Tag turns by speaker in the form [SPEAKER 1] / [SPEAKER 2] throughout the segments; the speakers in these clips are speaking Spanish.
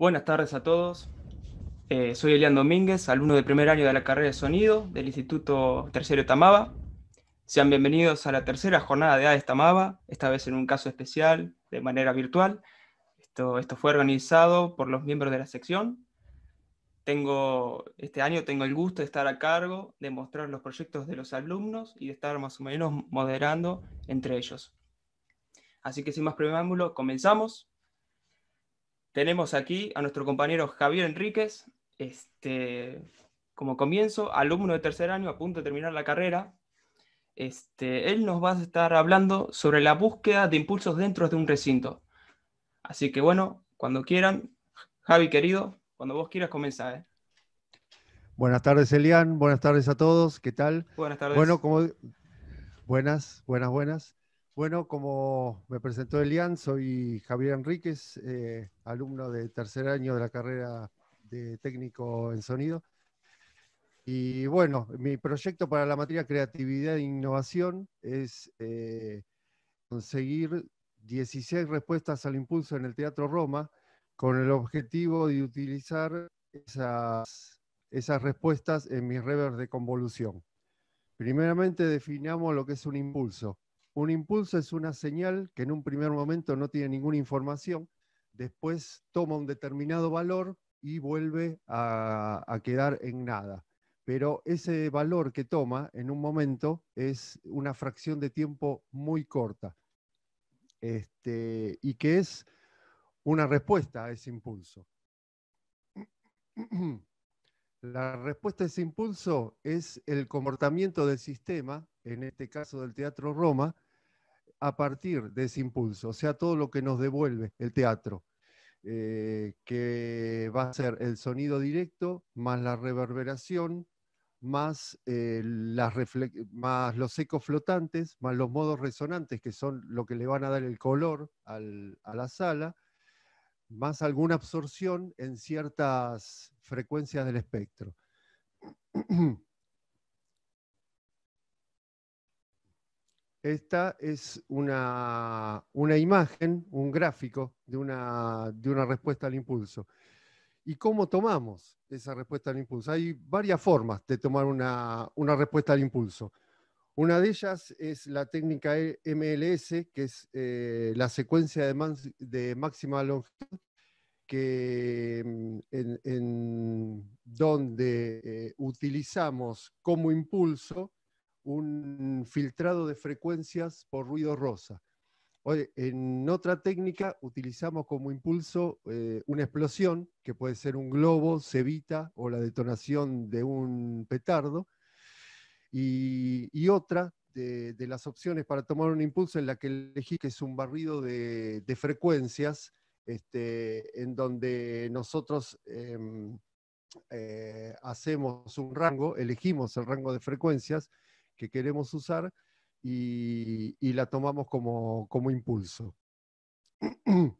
[SPEAKER 1] Buenas tardes a todos. Eh, soy Elian Domínguez, alumno de primer año de la carrera de sonido del Instituto Tercero Tamaba. Sean bienvenidos a la tercera jornada de ADES Tamaba, esta vez en un caso especial, de manera virtual. Esto, fue organizado por los miembros de la sección. Tengo, este año tengo el gusto de estar a cargo de mostrar los proyectos de los alumnos y de estar más o menos moderando entre ellos. Así que sin más preámbulo, comenzamos tenemos aquí a nuestro compañero Javier Enríquez, este, como comienzo, alumno de tercer año a punto de terminar la carrera. Este, él nos va a estar hablando sobre la búsqueda de impulsos dentro de un recinto. Así que bueno, cuando quieran, Javi querido, cuando vos quieras comenzar. ¿eh?
[SPEAKER 2] Buenas tardes, Elian. Buenas tardes a todos. ¿Qué tal? Buenas tardes. Bueno, como... Buenas, buenas, buenas. Bueno, como me presentó Elian, soy Javier Enríquez, eh, alumno de tercer año de la carrera de técnico en sonido. Y bueno, mi proyecto para la materia creatividad e innovación es eh, conseguir 16 respuestas al impulso en el Teatro Roma con el objetivo de utilizar esas, respuestas en mis revers de convolución. Primeramente definamos lo que es un impulso. Un impulso es una señal que en un primer momento no tiene ninguna información, después toma un determinado valor y vuelve a, quedar en nada. Pero ese valor que toma en un momento es una fracción de tiempo muy corta este, y que es una respuesta a ese impulso. La respuesta a ese impulso es el comportamiento del sistema, en este caso del Teatro Roma, a partir de ese impulso, o sea, todo lo que nos devuelve el teatro, eh, que va a ser el sonido directo, más la reverberación, eh, más, los ecos flotantes, más los modos resonantes, que son lo que le van a dar el color a la sala, más alguna absorción en ciertas frecuencias del espectro. Esta es una, imagen, un gráfico de una, respuesta al impulso. ¿Y cómo tomamos esa respuesta al impulso? Hay varias formas de tomar una respuesta al impulso. Una de ellas es la técnica e, MLS, que es eh, la secuencia de, máxima longitud, mm, en, donde eh, utilizamos como impulso un filtrado de frecuencias por ruido rosa. en otra técnica utilizamos como impulso eh, una explosión, que puede ser un globo, cevita o la detonación de un petardo, y, otra de, las opciones para tomar un impulso en la que elegí que es un barrido de, frecuencias, este, en donde nosotros em, eh, hacemos un rango, elegimos el rango de frecuencias que queremos usar y, la tomamos como, impulso.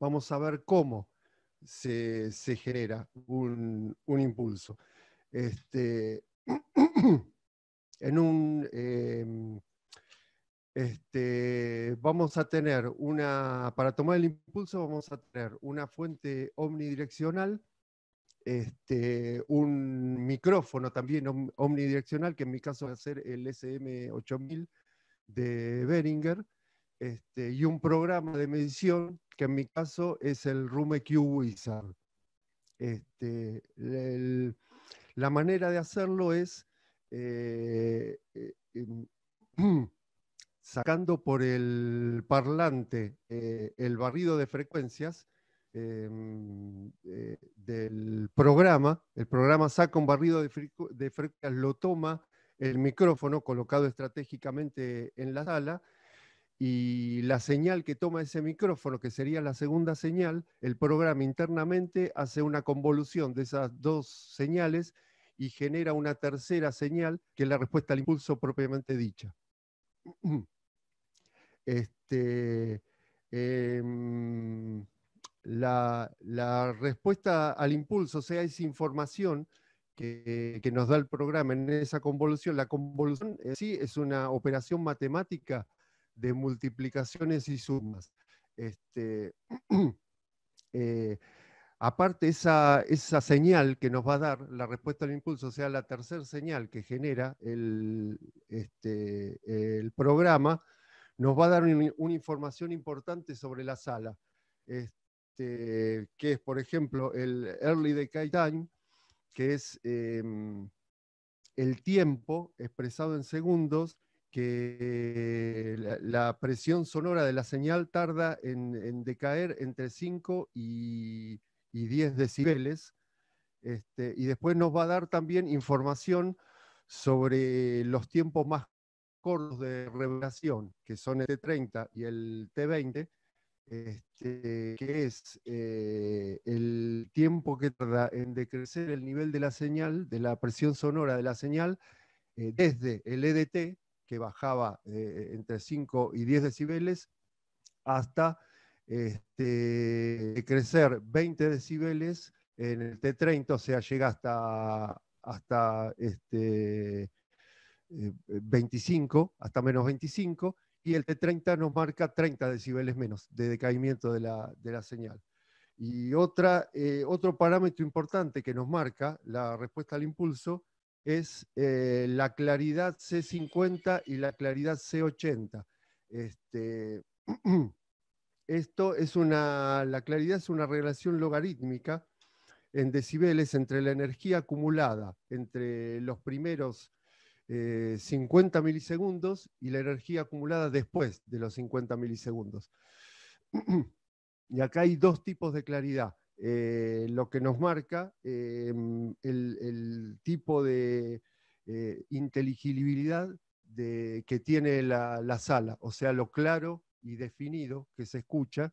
[SPEAKER 2] Vamos a ver cómo se, genera un, impulso. Este, en un, em, este, vamos a tener una, para tomar el impulso vamos a tener una fuente omnidireccional, este, un micrófono también omnidireccional, que en mi caso va a ser el SM8000 de Behringer, este, y un programa de medición, que en mi caso es el RumeQ Wizard. Este, el, la manera de hacerlo es eh, eh, em, sacando por el parlante eh, el barrido de frecuencias em, del programa. El programa saca un barrido de frecuencias, lo toma el micrófono colocado estratégicamente en la sala y la señal que toma ese micrófono, que sería la segunda señal, el programa internamente hace una convolución de esas dos señales y genera una tercera señal, que es la respuesta al impulso propiamente dicha. Este, em, la, respuesta al impulso, o sea, es información que, nos da el programa en esa convolución. La convolución en sí es una operación matemática de multiplicaciones y sumas. Este, eh, Aparte, esa, esa señal que nos va a dar la respuesta al impulso, o sea, la tercera señal que genera el, este, el programa, nos va a dar una información importante sobre la sala, este, que es, por ejemplo, el Early Decay Time, que es em, el tiempo expresado en segundos que la, presión sonora de la señal tarda en, en decaer entre 5 y y 10 decibeles. Este, y después nos va a dar también información sobre los tiempos más cortos de revelación, que son el T30 y el T20, este, que es eh, el tiempo que tarda en decrecer el nivel de la señal, de la presión sonora de la señal, eh, desde el EDT, que bajaba eh, entre 5 y 10 decibeles, hasta este, crecer 20 decibeles en el T30, o sea, llega hasta, este, 25, eh, hasta menos 25, y el T30 nos marca 30 decibeles menos de decaimiento de la, señal. Y eh, otro parámetro importante que nos marca la respuesta al impulso es eh, la claridad C50 y la claridad C80. Este, Esto es una, la claridad es una relación logarítmica en decibeles entre la energía acumulada entre los primeros 50 eh, milisegundos y la energía acumulada después de los 50 milisegundos. y acá hay dos tipos de claridad. Eh, lo que nos marca eh, el, tipo de inteligibilidad que tiene la, sala, o sea, lo claro y definido que se escucha,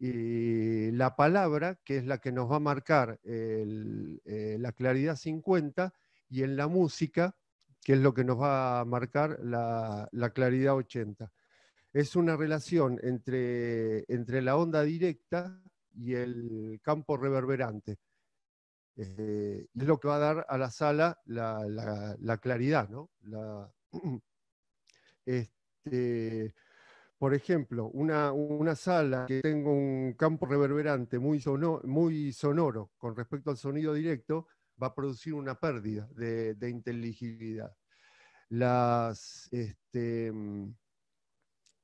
[SPEAKER 2] y eh, la palabra, que es la que nos va a marcar eh, la claridad 50, y en la música, que es lo que nos va a marcar la, claridad 80. Es una relación entre, entre, la onda directa y el campo reverberante. Eh, es lo que va a dar a la sala la, la claridad, ¿no? este, por ejemplo, una, sala que tenga un campo reverberante muy, sonoro, muy sonoro con respecto al sonido directo, va a producir una pérdida de, de inteligibilidad. Este, mm,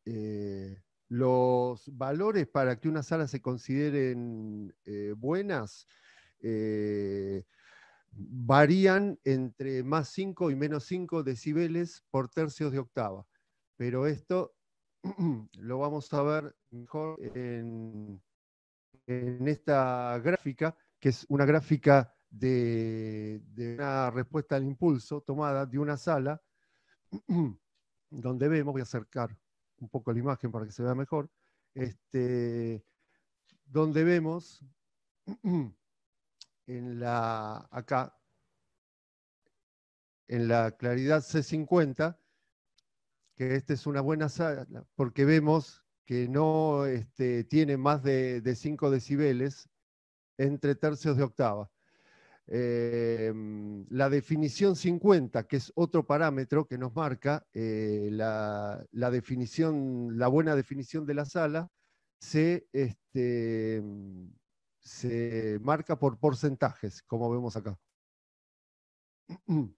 [SPEAKER 2] eh, los valores para que una sala se consideren eh, buenas eh, varían entre más 5 y menos 5 decibeles por tercios de octava. Pero esto lo vamos a ver mejor en, esta gráfica, que es una gráfica de, una respuesta al impulso tomada de una sala, donde vemos, voy a acercar un poco la imagen para que se vea mejor, este, donde vemos en la, acá, en la claridad C50, que esta es una buena sala, porque vemos que no este, tiene más de, 5 decibeles entre tercios de octava. Em, la definición 50, que es otro parámetro que nos marca eh, la, la, definición, la buena definición de la sala, se, este, em, se marca por porcentajes, como vemos acá. Mm.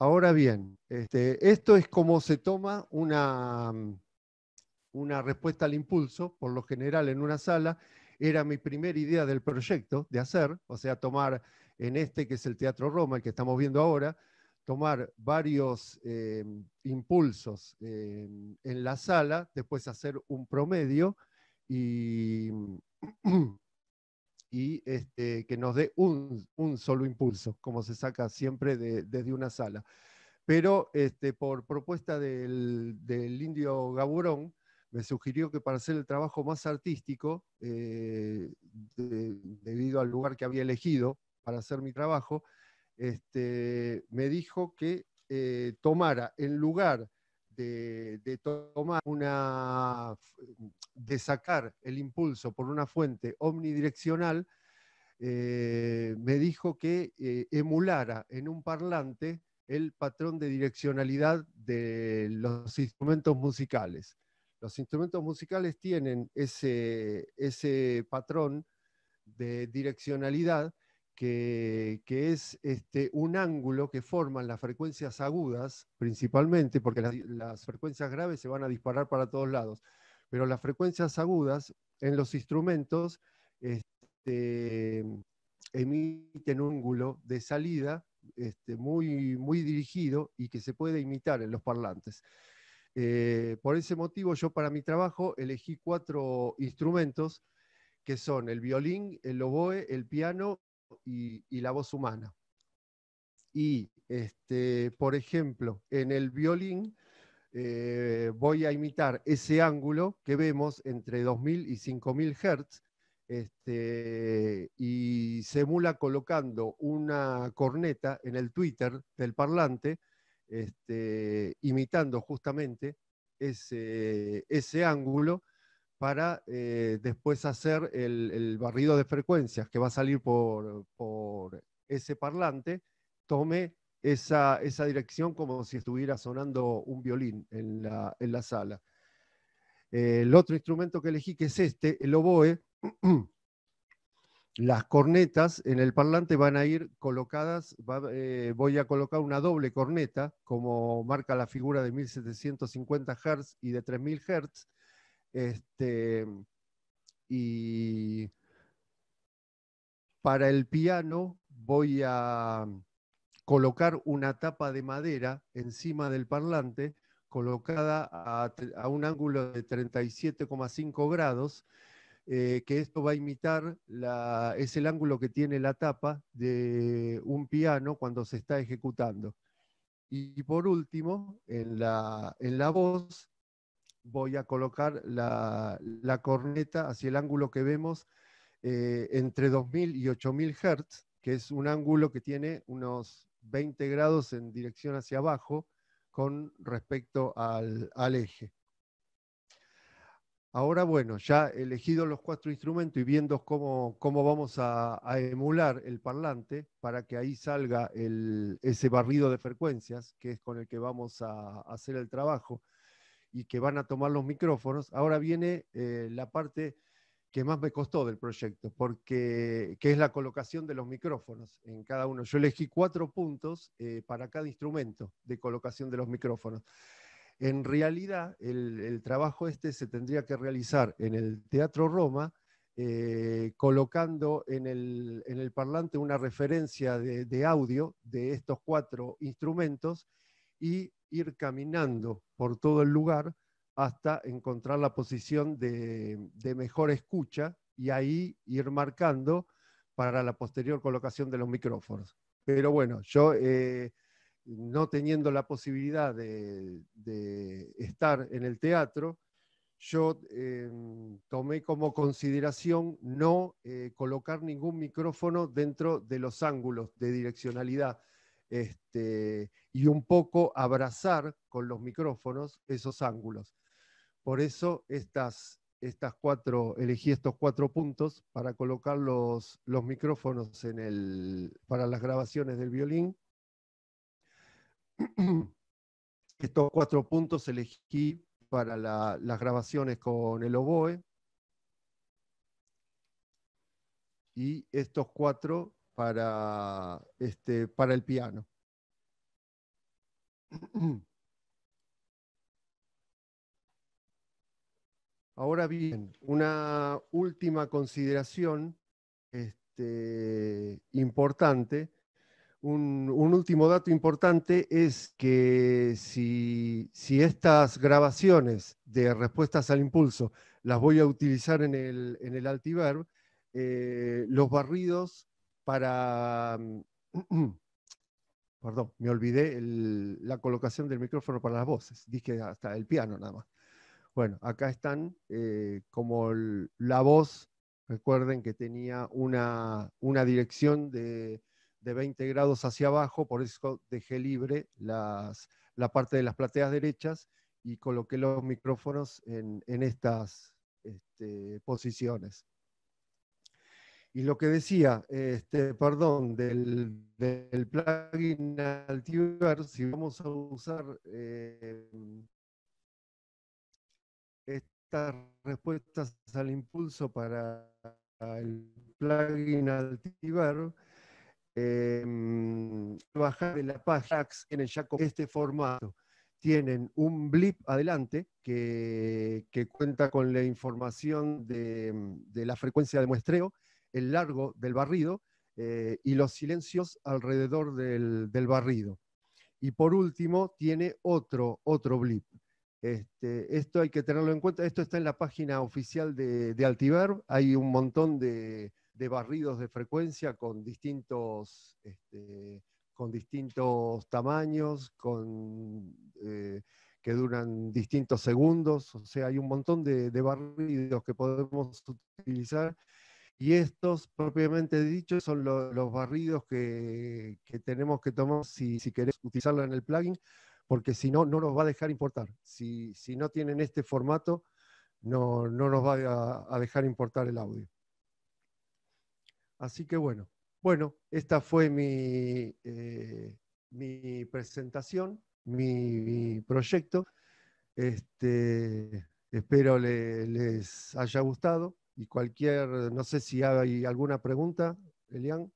[SPEAKER 2] Ahora bien, este, esto es como se toma una, mm, una respuesta al impulso, por lo general en una sala, era mi primera idea del proyecto de hacer, o sea, tomar en este que es el Teatro Roma, el que estamos viendo ahora, tomar varios eh, impulsos eh, en la sala, después hacer un promedio y mm, y este, que nos dé un, solo impulso, como se saca siempre desde una sala. Pero este, por propuesta del, indio Gaburón, me sugirió que para hacer el trabajo más artístico, eh, debido al lugar que había elegido para hacer mi trabajo, este, me dijo que eh, tomara en lugar de, tomar una, de sacar el impulso por una fuente omnidireccional, eh, me dijo que eh, emulara en un parlante el patrón de direccionalidad de los instrumentos musicales. Los instrumentos musicales tienen ese patrón de direccionalidad que, es este, un ángulo que forman las frecuencias agudas, principalmente, porque las, frecuencias graves se van a disparar para todos lados, pero las frecuencias agudas en los instrumentos este, emiten un ángulo de salida este, muy, muy dirigido y que se puede imitar en los parlantes. Eh, por ese motivo, yo para mi trabajo elegí cuatro instrumentos que son el violín, el oboe, el piano y, la voz humana. Y, este, por ejemplo, en el violín eh, voy a imitar ese ángulo que vemos entre 2000 y 5000 Hz, este, y se emula colocando una corneta en el Twitter del parlante, este, imitando justamente ese, ese, ángulo para eh, después hacer el, barrido de frecuencias que va a salir por, ese parlante, tome esa, dirección como si estuviera sonando un violín en la, sala. el otro instrumento que elegí, que es este, el oboe, las cornetas en el parlante van a ir colocadas, eh, voy a colocar una doble corneta, como marca la figura de 1750 Hz y de 3000 Hz, este, y para el piano voy a colocar una tapa de madera encima del parlante colocada a, un ángulo de 37,5 grados, eh, que esto va a imitar, es el ángulo que tiene la tapa de un piano cuando se está ejecutando. Y, por último, en la, en la voz voy a colocar la, corneta hacia el ángulo que vemos eh, entre 2000 y 8000 Hz, que es un ángulo que tiene unos 20 grados en dirección hacia abajo con respecto al, eje. Ahora, bueno, ya elegidos los cuatro instrumentos y viendo cómo, vamos a, emular el parlante para que ahí salga ese barrido de frecuencias, que es con el que vamos a hacer el trabajo, y que van a tomar los micrófonos. Ahora viene eh, la parte que más me costó del proyecto, porque que es la colocación de los micrófonos en cada uno. Yo elegí cuatro puntos eh, para cada instrumento de colocación de los micrófonos. En realidad, el, trabajo este se tendría que realizar en el Teatro Roma, eh, colocando en el, parlante una referencia de, audio de estos cuatro instrumentos y ir caminando por todo el lugar hasta encontrar la posición de, mejor escucha y ahí ir marcando para la posterior colocación de los micrófonos. Pero bueno, yo eh, no teniendo la posibilidad de, estar en el teatro, yo eh, tomé como consideración no eh, colocar ningún micrófono dentro de los ángulos de direccionalidad, este, y un poco abrazar con los micrófonos esos ángulos. Por eso estas, estas cuatro, elegí estos cuatro puntos para colocar los, los micrófonos en el, para las grabaciones del violín. Estos cuatro puntos elegí para las grabaciones con el oboe. Y estos cuatro para, este, para el piano. Ahora bien, una última consideración este, importante, un, último dato importante es que si, si, estas grabaciones de respuestas al impulso las voy a utilizar en el, en el Altiverb, eh, los barridos para... Mm, perdón, me olvidé la colocación del micrófono para las voces. Dije hasta el piano nada más. Bueno, acá están eh, como la voz, recuerden que tenía una, una dirección de, 20 grados hacia abajo, por eso dejé libre las, la parte de las plateas derechas y coloqué los micrófonos en, estas este, posiciones. Y lo que decía, este, perdón, del, plugin Altiver, si vamos a usar eh, estas respuestas al impulso para el plugin Altiver, em, bajar de la página en ya este formato. Tienen un blip adelante que, cuenta con la información de la frecuencia de muestreo el largo del barrido eh, y los silencios alrededor del, barrido. Y por último, tiene otro, otro blip. Este, esto hay que tenerlo en cuenta. Esto está en la página oficial de, de Altiverb. Hay un montón de, barridos de frecuencia con distintos, este, con distintos tamaños, con, eh, que duran distintos segundos. O sea, hay un montón de, de barridos que podemos utilizar y estos, propiamente dicho, son los barridos que, tenemos que tomar si, si querés utilizarlo en el plugin, porque si no, no nos va a dejar importar. Si, si no tienen este formato, no, no nos va a, dejar importar el audio. Así que bueno, bueno, esta fue mi, eh, mi presentación, mi, proyecto. Este, espero les haya gustado y cualquier, no sé si hay alguna pregunta, Elian.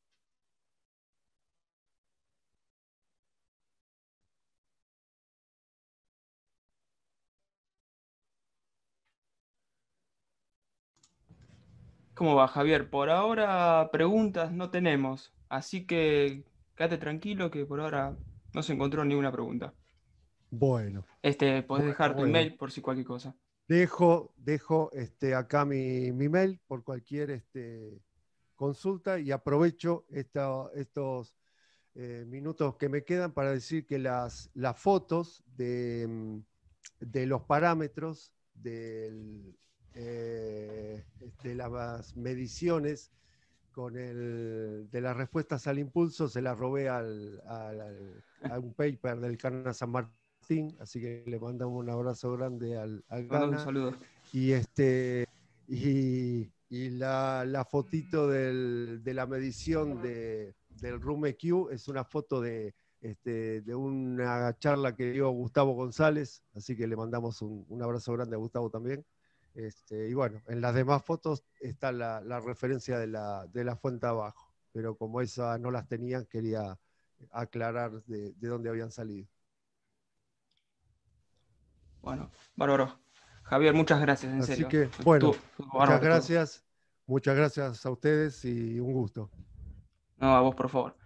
[SPEAKER 1] ¿Cómo va, Javier? Por ahora preguntas no tenemos, así que quédate tranquilo que por ahora no se encontró ninguna pregunta. Bueno. Este, podés dejar tu email por si cualquier cosa.
[SPEAKER 2] Dejo, este, acá mi, mail por cualquier este, consulta y aprovecho estos eh, minutos que me quedan para decir que las, las fotos de, mm, los parámetros eh, de las mediciones con de las respuestas al impulso se las robé al, a un paper del Carna San Martín así que le mandamos un abrazo grande al, al Gana. saludo. Y este y, la, fotito de la medición del Room es una foto este, de, una charla que dio Gustavo González, así que le mandamos un, abrazo grande a Gustavo también. Este, y bueno, en las demás fotos está la, referencia de la, fuente abajo, pero como esas no las tenían, quería aclarar de dónde habían salido. Bueno,
[SPEAKER 1] bárbaro. Javier, muchas gracias, en Así que, bueno, muchas gracias.
[SPEAKER 2] Muchas gracias a ustedes y un gusto.
[SPEAKER 1] No, a vos, por favor.